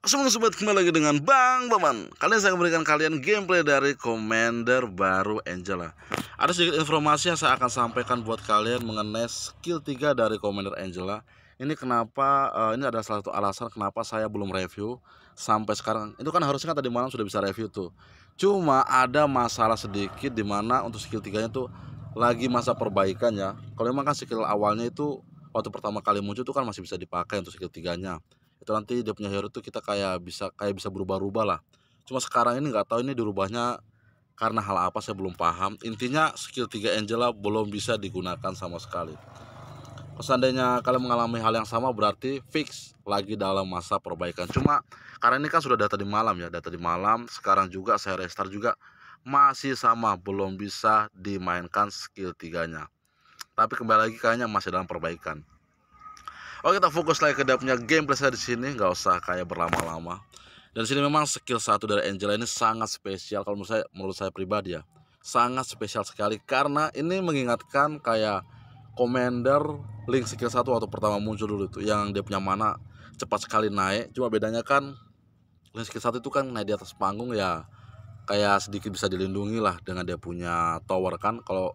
Semua sobat kembali lagi dengan Bang Baman Kalian saya memberikan kalian gameplay dari Commander baru Angela Ada sedikit informasi yang saya akan sampaikan buat kalian mengenai skill 3 dari Commander Angela Ini kenapa, uh, ini ada salah satu alasan kenapa saya belum review sampai sekarang Itu kan harusnya kan tadi malam sudah bisa review tuh Cuma ada masalah sedikit dimana untuk skill 3 nya tuh lagi masa perbaikan ya Kalau memang kan skill awalnya itu waktu pertama kali muncul tuh kan masih bisa dipakai untuk skill 3 nya itu nanti dia punya hero tuh kita kayak bisa kayak bisa berubah-ubah lah cuma sekarang ini nggak tahu ini dirubahnya karena hal apa saya belum paham intinya skill 3 Angela belum bisa digunakan sama sekali kalau seandainya kalian mengalami hal yang sama berarti fix lagi dalam masa perbaikan cuma karena ini kan sudah data di malam ya data di malam sekarang juga saya restart juga masih sama belum bisa dimainkan skill 3 nya tapi kembali lagi kayaknya masih dalam perbaikan Oke oh, kita fokus lagi ke dapnya game. gameplay saya di sini nggak usah kayak berlama-lama. Dan sini memang skill satu dari Angela ini sangat spesial kalau menurut saya menurut saya pribadi ya. Sangat spesial sekali karena ini mengingatkan kayak Commander Link skill satu waktu pertama muncul dulu itu yang dia punya mana cepat sekali naik cuma bedanya kan Link skill satu itu kan naik di atas panggung ya kayak sedikit bisa dilindungi lah dengan dia punya tower kan kalau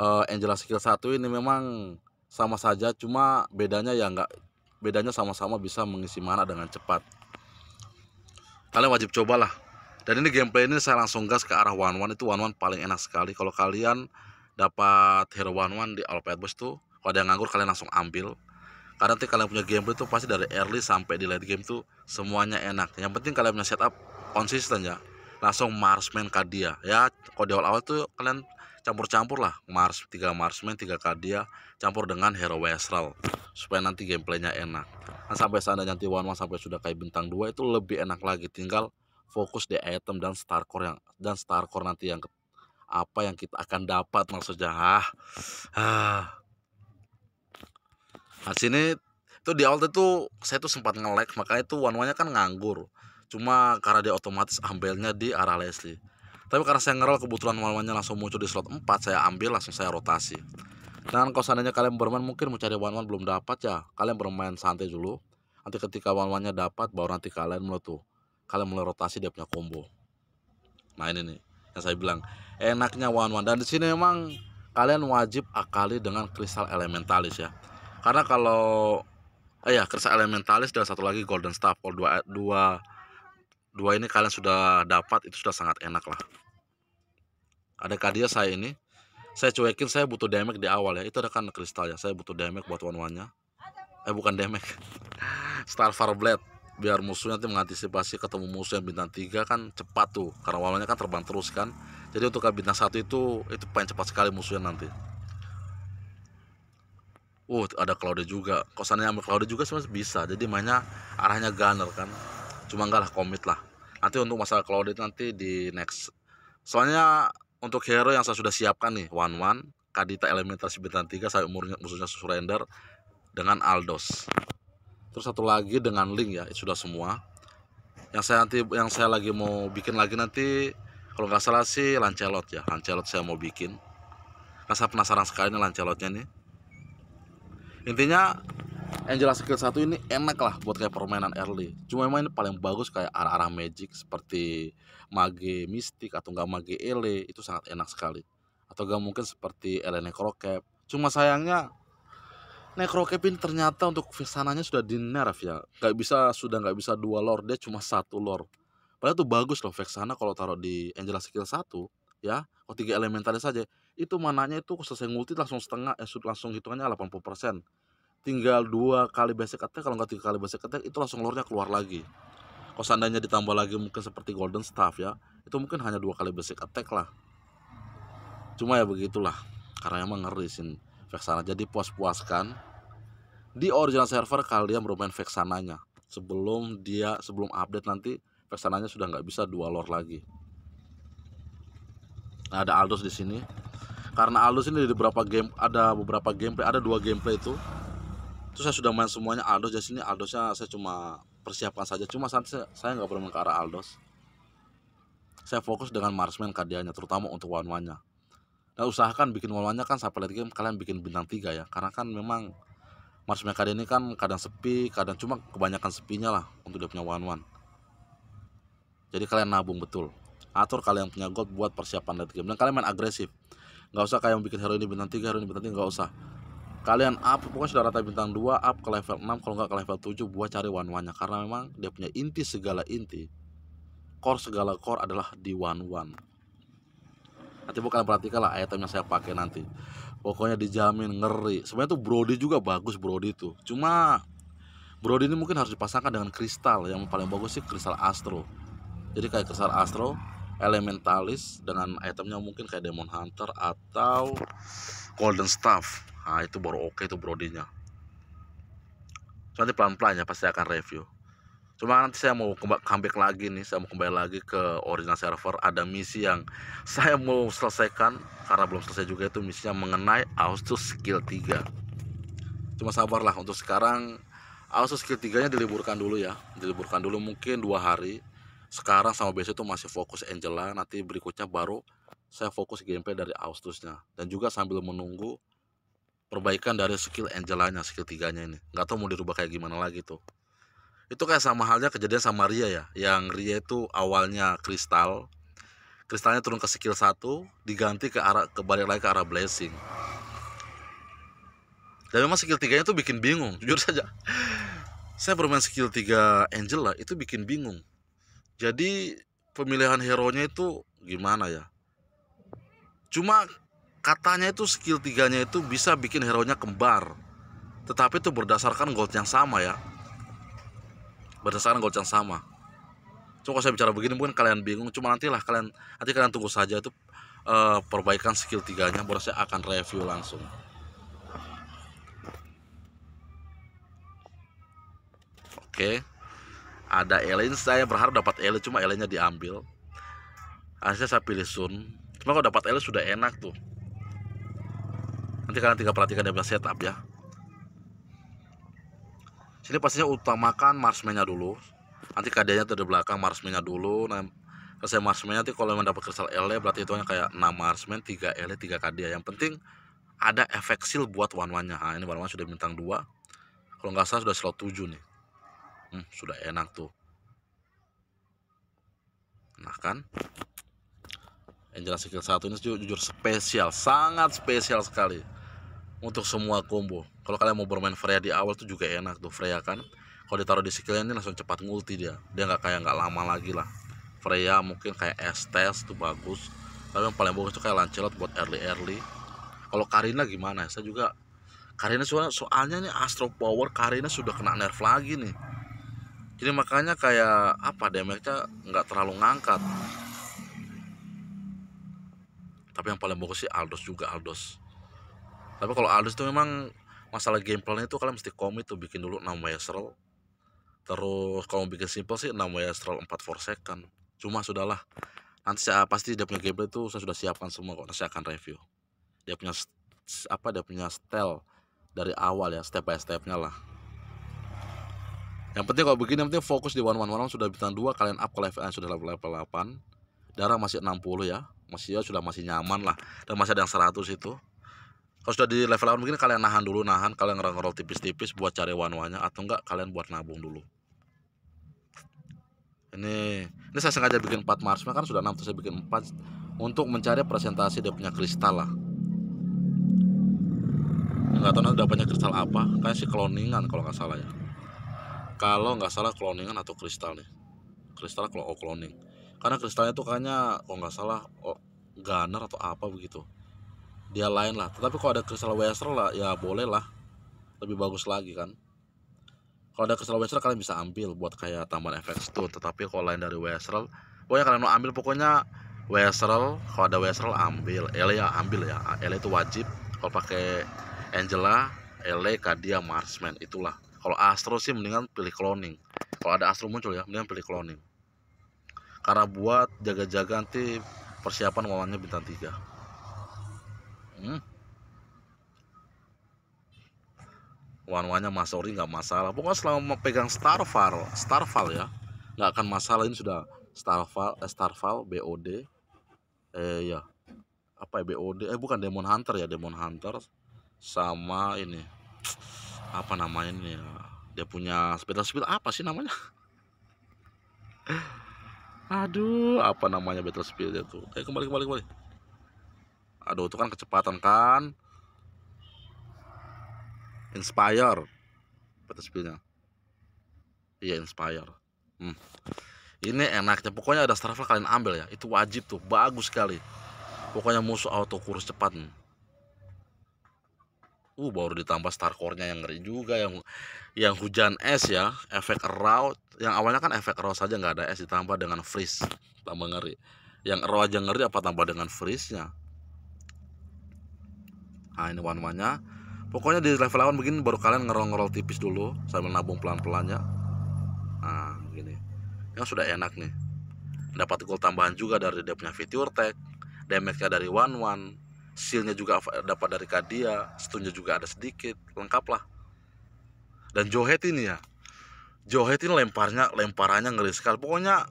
eh, Angela skill satu ini memang sama saja cuma bedanya ya nggak bedanya sama-sama bisa mengisi mana dengan cepat kalian wajib cobalah dan ini gameplay ini saya langsung gas ke arah one one itu one one paling enak sekali kalau kalian dapat hero one one di all bus tuh kalau ada yang nganggur kalian langsung ambil karena nanti kalian punya gameplay tuh pasti dari early sampai di late game tuh semuanya enak yang penting kalian punya setup konsisten ya langsung marksman kadia ya kalau di awal-awal tuh kalian campur-campur lah Mars 3 Marsman 3 Kadia campur dengan Hero Westral supaya nanti gameplaynya enak nah, sampai seandainya nanti Wanwan sampai sudah kayak bintang 2 itu lebih enak lagi tinggal fokus di item dan star core yang dan star core nanti yang apa yang kita akan dapat maksudnya ah, ah. nah sini itu di awal itu saya tuh sempat ngelek makanya itu one one kan nganggur cuma karena dia otomatis ambilnya di arah Leslie tapi karena saya ngerel kebetulan nya langsung muncul di slot 4, saya ambil langsung saya rotasi. Dan kalau seandainya kalian bermain mungkin mau cari one belum dapat ya, kalian bermain santai dulu. Nanti ketika one nya dapat, baru nanti kalian mulai tuh. Kalian mulai rotasi dia punya combo. Nah ini nih, yang saya bilang enaknya one-one. Dan di sini memang kalian wajib akali dengan kristal elementalis ya. Karena kalau eh ya kristal elementalis dan satu lagi golden staff, kalau dua dua dua ini kalian sudah dapat itu sudah sangat enak lah ada kadia saya ini saya cuekin saya butuh damage di awal ya itu ada kan kristal ya saya butuh damage buat wanwannya eh bukan damage starfar blade biar musuhnya nanti mengantisipasi ketemu musuh yang bintang 3 kan cepat tuh karena wanwannya kan terbang terus kan jadi untuk bintang satu itu itu paling cepat sekali musuhnya nanti uh ada Claude juga kosannya ambil Claude juga sebenarnya bisa jadi mainnya arahnya gunner kan cuma enggak lah komit lah nanti untuk masalah clouded nanti di next soalnya untuk hero yang saya sudah siapkan nih one one Kadita elementar Bintang tiga saya umurnya musuhnya surrender dengan Aldos terus satu lagi dengan link ya sudah semua yang saya nanti yang saya lagi mau bikin lagi nanti kalau nggak salah sih Lancelot ya Lancelot saya mau bikin karena penasaran sekali nih Lancelotnya nih intinya Angela Skill 1 ini enak lah buat kayak permainan early. Cuma emang ini paling bagus kayak arah-arah magic seperti mage mystic atau enggak mage ele itu sangat enak sekali. Atau enggak mungkin seperti ele necrocap. Cuma sayangnya necrocap ini ternyata untuk vesananya sudah di nerf ya. Gak bisa sudah nggak bisa dua lord, dia cuma satu lord. Padahal tuh bagus loh vesana kalau taruh di Angela Skill 1 ya. Kalau tiga elementalnya saja itu mananya itu selesai ngulti langsung setengah eh langsung hitungannya 80% tinggal dua kali basic attack kalau nggak tiga kali basic attack itu langsung lore keluar lagi kalau seandainya ditambah lagi mungkin seperti golden staff ya itu mungkin hanya dua kali basic attack lah cuma ya begitulah karena emang ngeri sin Vexana jadi puas-puaskan di original server kalian bermain Vexananya sebelum dia sebelum update nanti Vexananya sudah nggak bisa dua lore lagi nah, ada Aldous di sini karena Aldous ini di beberapa game ada beberapa gameplay ada dua gameplay itu terus saya sudah main semuanya Aldos jadi sini Aldosnya saya cuma persiapkan saja cuma saat saya nggak bermain ke arah Aldos saya fokus dengan marksman kardianya terutama untuk wanwannya nah usahakan bikin wanwannya kan satellite game kalian bikin bintang 3 ya karena kan memang marksman kardia ini kan kadang sepi kadang cuma kebanyakan sepinya lah untuk dia punya wanwan jadi kalian nabung betul atur kalian punya gold buat persiapan late game dan kalian main agresif nggak usah kayak bikin hero ini bintang 3 hero ini bintang 3 nggak usah kalian up pokoknya sudah rata bintang 2 up ke level 6 kalau nggak ke level 7 buat cari one one nya karena memang dia punya inti segala inti core segala core adalah di one one nanti bukan perhatikan lah item yang saya pakai nanti pokoknya dijamin ngeri sebenarnya tuh Brody juga bagus Brody tuh cuma Brody ini mungkin harus dipasangkan dengan kristal yang paling bagus sih kristal Astro jadi kayak kristal Astro elementalis dengan itemnya mungkin kayak Demon Hunter atau Golden Staff nah itu baru oke okay tuh brodinya so, nanti pelan-pelan ya pasti akan review cuma nanti saya mau comeback lagi nih saya mau kembali lagi ke original server ada misi yang saya mau selesaikan karena belum selesai juga itu misinya mengenai Austus skill 3 cuma sabarlah untuk sekarang Austus skill 3 nya diliburkan dulu ya diliburkan dulu mungkin dua hari sekarang sama besok itu masih fokus Angela nanti berikutnya baru saya fokus gameplay dari Austusnya dan juga sambil menunggu perbaikan dari skill Angelanya skill tiganya ini nggak tahu mau dirubah kayak gimana lagi tuh itu kayak sama halnya kejadian sama Ria ya yang Ria itu awalnya kristal kristalnya turun ke skill 1 diganti ke arah kebalik lagi ke arah blessing dan memang skill tiganya tuh bikin bingung jujur saja saya bermain skill 3 Angela itu bikin bingung jadi pemilihan hero nya itu gimana ya cuma katanya itu skill tiganya itu bisa bikin hero nya kembar tetapi itu berdasarkan gold yang sama ya berdasarkan gold yang sama cuma kalau saya bicara begini mungkin kalian bingung cuma nantilah kalian nanti kalian tunggu saja itu uh, perbaikan skill tiganya baru saya akan review langsung oke okay. ada Elin saya berharap dapat Elin cuma Elinnya diambil akhirnya saya pilih Sun cuma kalau dapat Elin sudah enak tuh nanti kalian tinggal perhatikan dia punya setup ya sini pastinya utamakan marshmallow dulu nanti kadiannya tuh di belakang marshmallow dulu nah saya marshmallow nanti kalau mendapat kristal L berarti hanya kayak 6 marshmallow 3 L 3 ya. yang penting ada efek seal buat wanwannya nah, ini wanwan sudah bintang 2 kalau nggak salah sudah slot 7 nih hmm, sudah enak tuh nah kan Angela Skill 1 ini jujur spesial sangat spesial sekali untuk semua combo kalau kalian mau bermain Freya di awal tuh juga enak tuh Freya kan kalau ditaruh di skillnya ini langsung cepat multi dia dia nggak kayak nggak lama lagi lah Freya mungkin kayak Estes tuh bagus tapi yang paling bagus tuh kayak Lancelot buat early early kalau Karina gimana ya? saya juga Karina soalnya, soalnya nih Astro Power Karina sudah kena nerf lagi nih jadi makanya kayak apa damage-nya nggak terlalu ngangkat tapi yang paling bagus sih Aldos juga Aldos tapi kalau Aldis tuh memang masalah gameplaynya itu kalian mesti komit tuh bikin dulu 6 Wesrel terus kalau bikin simple sih 6 Wesrel 4 for second cuma sudahlah nanti saya pasti dia punya gameplay itu saya sudah siapkan semua kok saya akan review dia punya apa dia punya style dari awal ya step by stepnya lah yang penting kalau begini yang penting fokus di one one one sudah bintang dua kalian up ke level eh, sudah level level 8 darah masih 60 ya masih ya sudah masih nyaman lah dan masih ada yang 100 itu kalau sudah di level awal mungkin kalian nahan dulu nahan kalian ngerol tipis-tipis buat cari one atau enggak kalian buat nabung dulu ini ini saya sengaja bikin 4 marsma kan sudah 6 terus saya bikin 4 untuk mencari presentasi dia punya kristal lah nggak tahu nanti dapatnya kristal apa kayak si cloningan kalau nggak salah ya kalau nggak salah cloningan atau kristal nih kristal kalau oh, cloning karena kristalnya tuh kayaknya kalau nggak salah oh, gunner atau apa begitu dia lain lah tetapi kalau ada Crystal Wester lah ya boleh lah lebih bagus lagi kan kalau ada Crystal Wester kalian bisa ambil buat kayak tambahan efek tuh tetapi kalau lain dari wesrel, pokoknya kalian mau ambil pokoknya Wester kalau ada Wester ambil Ele ya ambil ya Ele itu wajib kalau pakai Angela Ele Kadia Marsman itulah kalau Astro sih mendingan pilih cloning kalau ada Astro muncul ya mendingan pilih cloning karena buat jaga-jaga nanti persiapan lawannya bintang 3 Hmm. Wan-wannya Mas Ori nggak masalah. Pokoknya selama pegang Starval, Starval ya, nggak akan masalah ini sudah Starval, eh, Starval BOD, eh ya apa ya BOD, eh bukan Demon Hunter ya, Demon Hunter sama ini apa namanya ini ya, dia punya speed apa sih namanya? Aduh, apa namanya battle itu? Eh kembali kembali kembali aduh itu kan kecepatan kan inspire petis pilnya iya inspire hmm. ini enaknya pokoknya ada travel kalian ambil ya itu wajib tuh bagus sekali pokoknya musuh auto kurus cepat uh baru ditambah star core-nya yang ngeri juga yang yang hujan es ya efek raw yang awalnya kan efek raw saja nggak ada es ditambah dengan freeze tambah ngeri yang raw aja ngeri apa tambah dengan freeze nya nah ini one one nya pokoknya di level lawan begini baru kalian ngerol-ngerol tipis dulu sambil nabung pelan-pelannya pelan nah gini yang sudah enak nih dapat gold tambahan juga dari dia punya fitur tag damage-nya dari one one sealnya juga dapat dari Kadia stunnya juga ada sedikit lengkap lah dan Johet ini ya Johet ini lemparnya lemparannya ngeri sekali pokoknya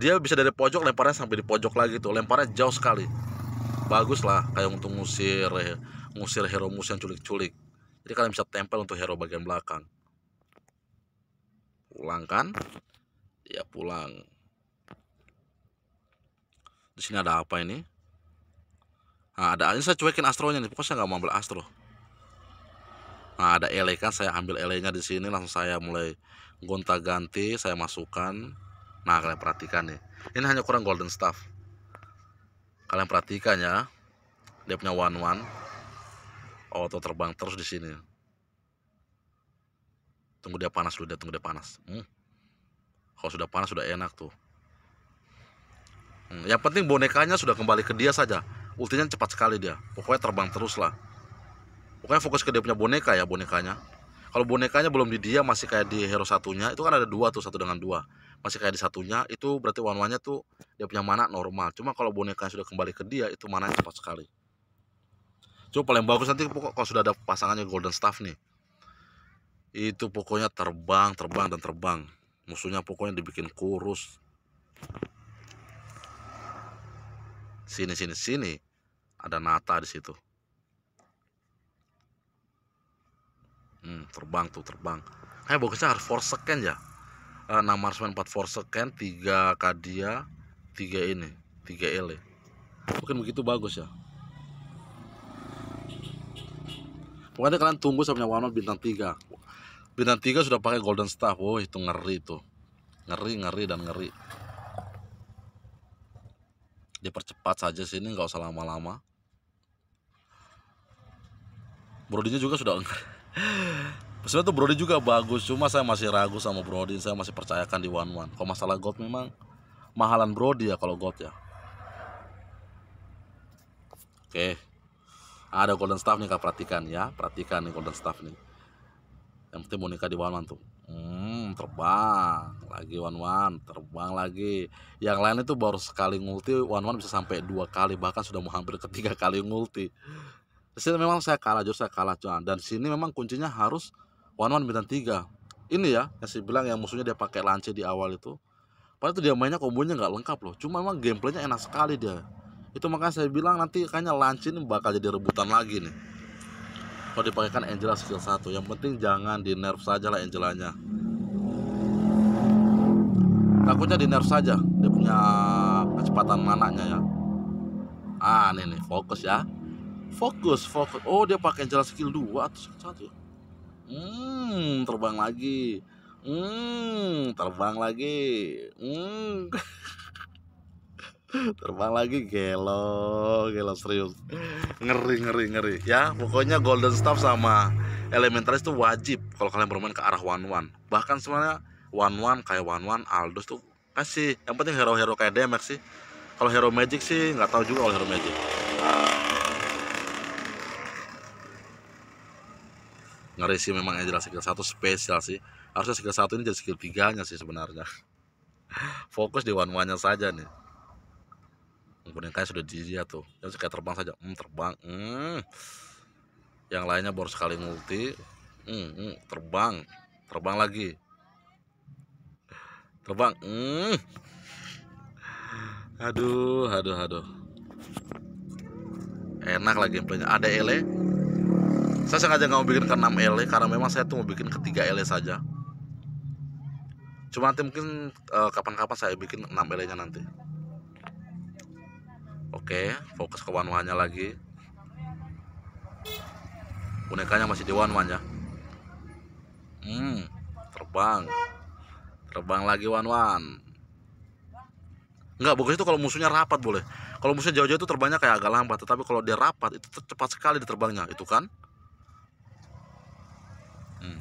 dia bisa dari pojok lemparnya sampai di pojok lagi tuh lemparnya jauh sekali bagus lah kayak untuk ngusir ngusir hero musuh yang culik-culik jadi kalian bisa tempel untuk hero bagian belakang pulang kan ya pulang di sini ada apa ini nah ada ini saya cuekin astronya nih pokoknya saya nggak mau ambil astro nah ada ele kan saya ambil ele nya di sini langsung saya mulai gonta ganti saya masukkan nah kalian perhatikan nih ini hanya kurang golden staff kalian perhatikan ya dia punya one one auto terbang terus di sini tunggu dia panas dulu dia tunggu dia panas hmm. kalau sudah panas sudah enak tuh hmm. yang penting bonekanya sudah kembali ke dia saja ultinya cepat sekali dia pokoknya terbang terus lah pokoknya fokus ke dia punya boneka ya bonekanya kalau bonekanya belum di dia masih kayak di hero satunya itu kan ada dua tuh satu dengan dua masih kayak di satunya itu berarti warnanya tuh dia punya mana normal cuma kalau bonekanya sudah kembali ke dia itu mananya cepat sekali cuma paling bagus nanti pokok kalau sudah ada pasangannya golden staff nih itu pokoknya terbang terbang dan terbang musuhnya pokoknya dibikin kurus sini sini sini ada nata di situ hmm, terbang tuh terbang kayak bagusnya harus force scan ya 6 eh, marksman 4 force second 3 kadia 3 ini 3 ele mungkin begitu bagus ya pokoknya kalian tunggu sampai warna bintang 3 bintang 3 sudah pakai golden staff wow itu ngeri itu ngeri ngeri dan ngeri dipercepat saja sini nggak usah lama-lama brodinya juga sudah Sebenarnya tuh Brody juga bagus, cuma saya masih ragu sama Brody, saya masih percayakan di One One. Kalau masalah God memang mahalan Brody ya kalau God ya. Oke. Ada Golden Staff nih kak perhatikan ya, perhatikan nih Golden Staff nih. Yang penting mau di One One tuh. Hmm, terbang lagi One One, terbang lagi. Yang lain itu baru sekali ngulti, One One bisa sampai dua kali bahkan sudah mau hampir ketiga kali ngulti. Sini memang saya kalah, justru saya kalah cuman. Dan sini memang kuncinya harus One one bintang tiga ini ya yang saya bilang yang musuhnya dia pakai lance di awal itu padahal itu dia mainnya kombonya nggak lengkap loh cuma emang gameplaynya enak sekali dia itu makanya saya bilang nanti kayaknya lance ini bakal jadi rebutan lagi nih kalau dipakaikan Angela skill 1 yang penting jangan di nerf saja lah Angelanya takutnya di nerf saja dia punya kecepatan mananya ya ah ini nih fokus ya fokus fokus oh dia pakai Angela skill 2 atau skill 1 ya hmm terbang lagi hmm terbang lagi hmm terbang lagi gelo gelo serius ngeri ngeri ngeri ya pokoknya golden staff sama elementalis itu wajib kalau kalian bermain ke arah one one bahkan sebenarnya one one kayak one one aldus tuh kasih yang penting hero hero kayak damage sih kalau hero magic sih nggak tahu juga kalau hero magic uh, ngeri sih memang ya, Angela skill 1 spesial sih harusnya skill 1 ini jadi skill 3 nya sih sebenarnya fokus di one one nya saja nih kemudian kayak sudah ya tuh ya kayak terbang saja hmm, terbang hmm. yang lainnya baru sekali multi hmm, hmm, terbang terbang lagi terbang hmm. aduh aduh aduh enak lagi gameplaynya ada ele saya sengaja nggak mau bikin ke 6 LE karena memang saya tuh mau bikin ketiga LE saja cuma nanti mungkin eh, kapan-kapan uh, saya bikin 6 LE nya nanti oke fokus ke wanwanya lagi bonekanya masih di wanwan ya? hmm terbang terbang lagi wanwan Enggak, bagus itu kalau musuhnya rapat boleh. Kalau musuhnya jauh-jauh itu terbangnya kayak agak lambat, tetapi kalau dia rapat itu cepat sekali diterbangnya, itu kan? Hmm.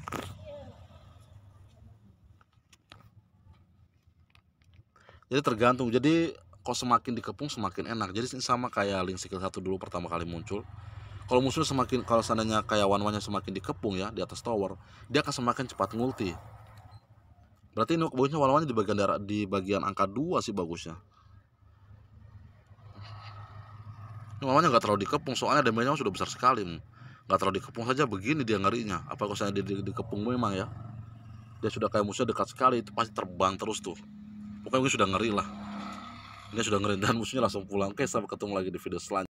Jadi tergantung. Jadi kok semakin dikepung semakin enak. Jadi sama kayak skill satu dulu pertama kali muncul. Kalau musuh semakin kalau seandainya kayak wanwanya semakin dikepung ya di atas tower, dia akan semakin cepat ngulti. Berarti ini bagusnya wanwanya di bagian darah, di bagian angka 2 sih bagusnya. Ini wanwanya nggak terlalu dikepung soalnya damage-nya sudah besar sekali nggak terlalu dikepung saja begini dia ngerinya apa kalau saya di, dikepung memang ya dia sudah kayak musuhnya dekat sekali itu pasti terbang terus tuh pokoknya mungkin sudah ngeri lah ini sudah ngeri dan musuhnya langsung pulang oke sampai ketemu lagi di video selanjutnya